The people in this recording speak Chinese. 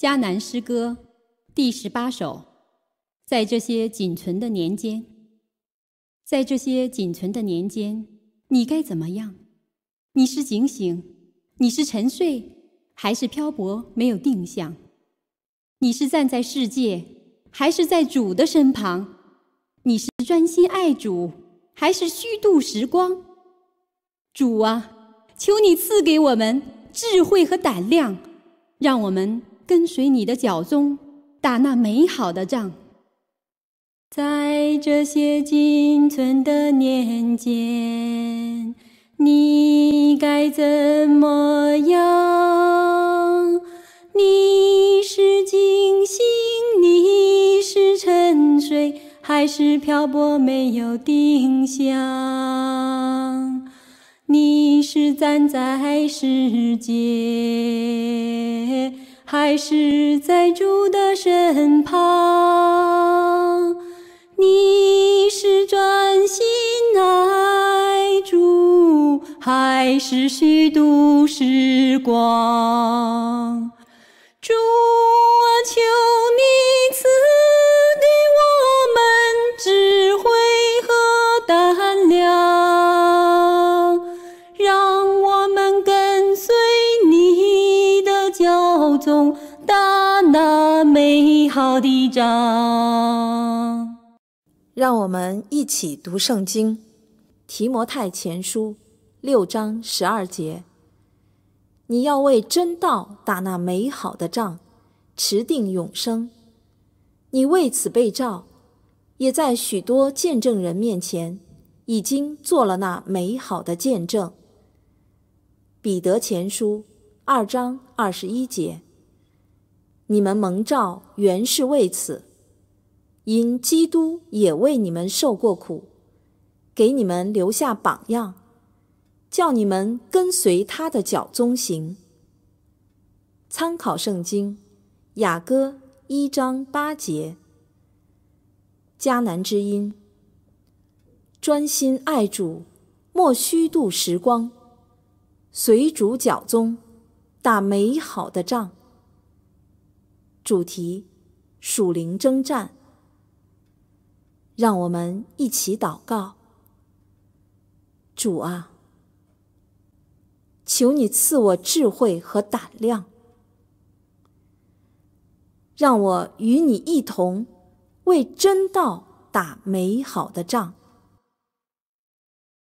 迦南诗歌，第十八首，在这些仅存的年间，在这些仅存的年间，你该怎么样？你是警醒，你是沉睡，还是漂泊没有定向？你是站在世界，还是在主的身旁？你是专心爱主，还是虚度时光？主啊，求你赐给我们智慧和胆量，让我们。跟随你的脚踪，打那美好的仗。在这些仅存的年间，你该怎么样？你是惊醒，你是沉睡，还是漂泊没有定向？你是站在世界。还是在主的身旁？你是专心爱主，还是虚度时光？那美好的章。让我们一起读圣经《提摩太前书》六章十二节：“你要为真道打那美好的仗，持定永生。”你为此被召，也在许多见证人面前已经做了那美好的见证。《彼得前书》二章二十一节。你们蒙召原是为此，因基督也为你们受过苦，给你们留下榜样，叫你们跟随他的脚踪行。参考圣经雅歌一章八节。迦南之音，专心爱主，莫虚度时光，随主脚踪，打美好的仗。主题：属灵征战。让我们一起祷告。主啊，求你赐我智慧和胆量，让我与你一同为真道打美好的仗。